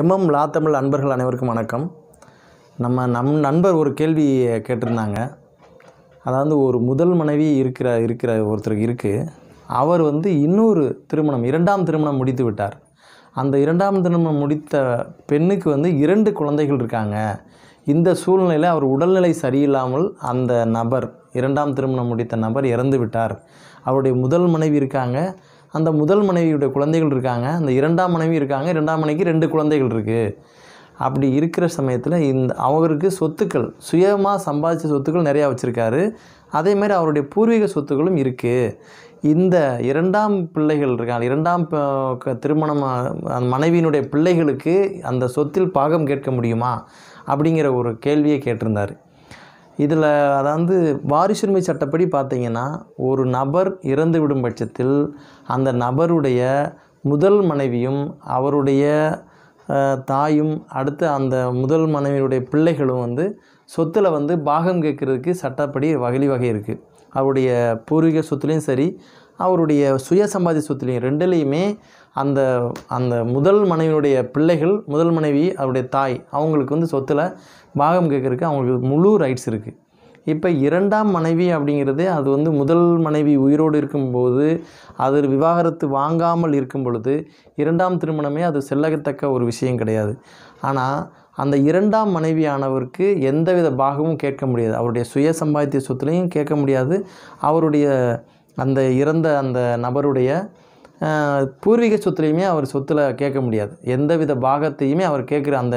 MM லா தமிழ் அன்பர்கள் அனைவருக்கும் வணக்கம் நம்ம நம் நண்பர் ஒரு கேள்வி கேட்டிருந்தாங்க அதாவது ஒரு முதல் மனைவி இருக்கிற இருக்கிற ஒருத்தருக்கு இருக்குது அவர் வந்து இன்னொரு திருமணம் இரண்டாம் திருமணம் முடித்து விட்டார் அந்த இரண்டாம் திருமணம் முடித்த பெண்ணுக்கு வந்து இரண்டு குழந்தைகள் இருக்காங்க இந்த சூழ்நிலையில் அவர் உடல்நிலை சரியில்லாமல் அந்த நபர் இரண்டாம் திருமணம் முடித்த நபர் இறந்து விட்டார் அவருடைய முதல் மனைவி இருக்காங்க அந்த முதல் மனைவியுடைய குழந்தைகள் இருக்காங்க அந்த இரண்டாம் மனைவி இருக்காங்க இரண்டாம் மனைவிக்கு ரெண்டு குழந்தைகள் இருக்குது அப்படி இருக்கிற சமயத்தில் இந்த அவருக்கு சொத்துக்கள் சுயமாக சம்பாதிச்ச சொத்துக்கள் நிறையா வச்சுருக்காரு அதேமாதிரி அவருடைய பூர்வீக சொத்துக்களும் இருக்குது இந்த இரண்டாம் பிள்ளைகள் இருக்காங்க இரண்டாம் திருமணம் மனைவியினுடைய பிள்ளைகளுக்கு அந்த சொத்தில் பாகம் கேட்க முடியுமா அப்படிங்கிற ஒரு கேள்வியை கேட்டிருந்தார் இதில் அதாவது வாரிசுரிமை சட்டப்படி பார்த்திங்கன்னா ஒரு நபர் இறந்து விடும் பட்சத்தில் அந்த நபருடைய முதல் மனைவியும் அவருடைய தாயும் அடுத்து அந்த முதல் மனைவியுடைய பிள்ளைகளும் வந்து சொத்தில் வந்து பாகம் கேட்குறதுக்கு சட்டப்படி வகலி வகை இருக்குது அவருடைய பூர்வீக சொத்துலேயும் சரி அவருடைய சுய சம்பாதி சொத்துலேயும் ரெண்டுலேயுமே அந்த அந்த முதல் மனைவியுடைய பிள்ளைகள் முதல் மனைவி அவருடைய தாய் அவங்களுக்கு வந்து சொத்தில் பாகம் கேட்குறக்கு அவங்களுக்கு முழு ரைட்ஸ் இருக்குது இப்போ இரண்டாம் மனைவி அப்படிங்கிறது அது வந்து முதல் மனைவி உயிரோடு இருக்கும்போது அது விவாகரத்து வாங்காமல் இருக்கும் பொழுது இரண்டாம் திருமணமே அது செல்லகத்தக்க ஒரு விஷயம் கிடையாது ஆனால் அந்த இரண்டாம் மனைவியானவருக்கு எந்தவித பாகமும் கேட்க முடியாது அவருடைய சுய சம்பாத்திய சொத்துலையும் கேட்க முடியாது அவருடைய அந்த இறந்த அந்த நபருடைய பூர்வீக சொத்துலேயுமே அவர் சொத்தில் கேட்க முடியாது எந்த வித பாகத்தையுமே அவர் கேட்குற அந்த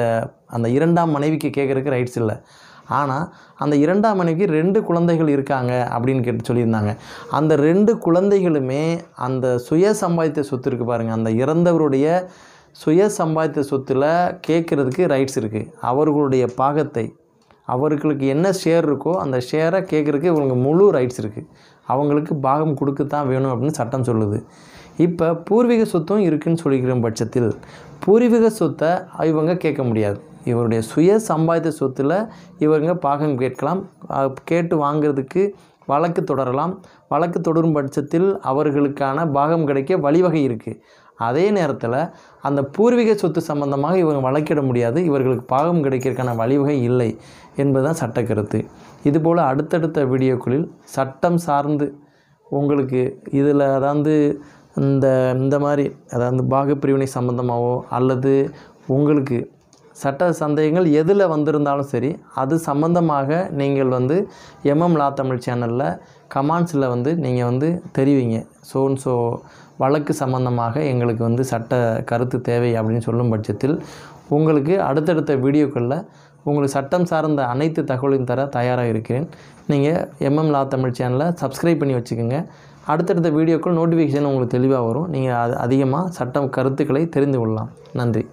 அந்த இரண்டாம் மனைவிக்கு கேட்குறதுக்கு ரைட்ஸ் இல்லை ஆனால் அந்த இரண்டாம் மனைவிக்கு ரெண்டு குழந்தைகள் இருக்காங்க அப்படின்னு கேட்டு சொல்லியிருந்தாங்க அந்த ரெண்டு குழந்தைகளுமே அந்த சுய சம்பாதித்த சொத்து இருக்குது பாருங்கள் அந்த இறந்தவருடைய சுய சம்பாதித்த சொத்தில் கேட்குறதுக்கு ரைட்ஸ் இருக்குது அவர்களுடைய பாகத்தை அவர்களுக்கு என்ன ஷேர் இருக்கோ அந்த ஷேரை கேட்குறதுக்கு இவங்களுக்கு முழு ரைட்ஸ் இருக்குது அவங்களுக்கு பாகம் கொடுக்கத்தான் வேணும் அப்படின்னு சட்டம் சொல்லுது இப்போ பூர்வீக சொத்தும் இருக்குதுன்னு சொல்லிக்கிற பட்சத்தில் பூர்வீக சொத்தை இவங்க கேட்க முடியாது இவருடைய சுய சம்பாதித்த சொத்தில் இவருங்க பாகம் கேட்கலாம் கேட்டு வாங்கிறதுக்கு வழக்கு தொடரலாம் வழக்கு தொடரும் பட்சத்தில் அவர்களுக்கான பாகம் கிடைக்க வழிவகை இருக்குது அதே நேரத்தில் அந்த பூர்வீக சொத்து சம்பந்தமாக இவங்க வழக்கிட முடியாது இவர்களுக்கு பாகம் கிடைக்கிறதுக்கான வழிவகை இல்லை என்பதுதான் சட்டக்கருத்து இதுபோல் அடுத்தடுத்த வீடியோக்களில் சட்டம் சார்ந்து உங்களுக்கு இதில் அதாவது இந்த இந்த மாதிரி அதாவது பாகப்பிரிவினை சம்மந்தமாகவோ அல்லது உங்களுக்கு சட்ட சந்தேகங்கள் எதில் வந்திருந்தாலும் சரி அது சம்மந்தமாக நீங்கள் வந்து எம்எம் லா தமிழ் சேனலில் கமாண்ட்ஸில் வந்து நீங்கள் வந்து தெரிவிங்க ஸோ ஸோ வழக்கு சம்பந்தமாக எங்களுக்கு வந்து சட்ட கருத்து தேவை அப்படின்னு சொல்லும் பட்சத்தில் உங்களுக்கு அடுத்தடுத்த வீடியோக்களில் உங்களுக்கு சட்டம் சார்ந்த அனைத்து தகவலையும் தர தயாராக இருக்கிறேன் நீங்கள் எம்எம் லா தமிழ் சேனலை சப்ஸ்கிரைப் பண்ணி வச்சுக்கோங்க அடுத்தடுத்த வீடியோக்கள் நோட்டிஃபிகேஷன் உங்களுக்கு தெளிவாக வரும் நீங்கள் அது அதிகமாக சட்டம் கருத்துக்களை தெரிந்து கொள்ளலாம் நன்றி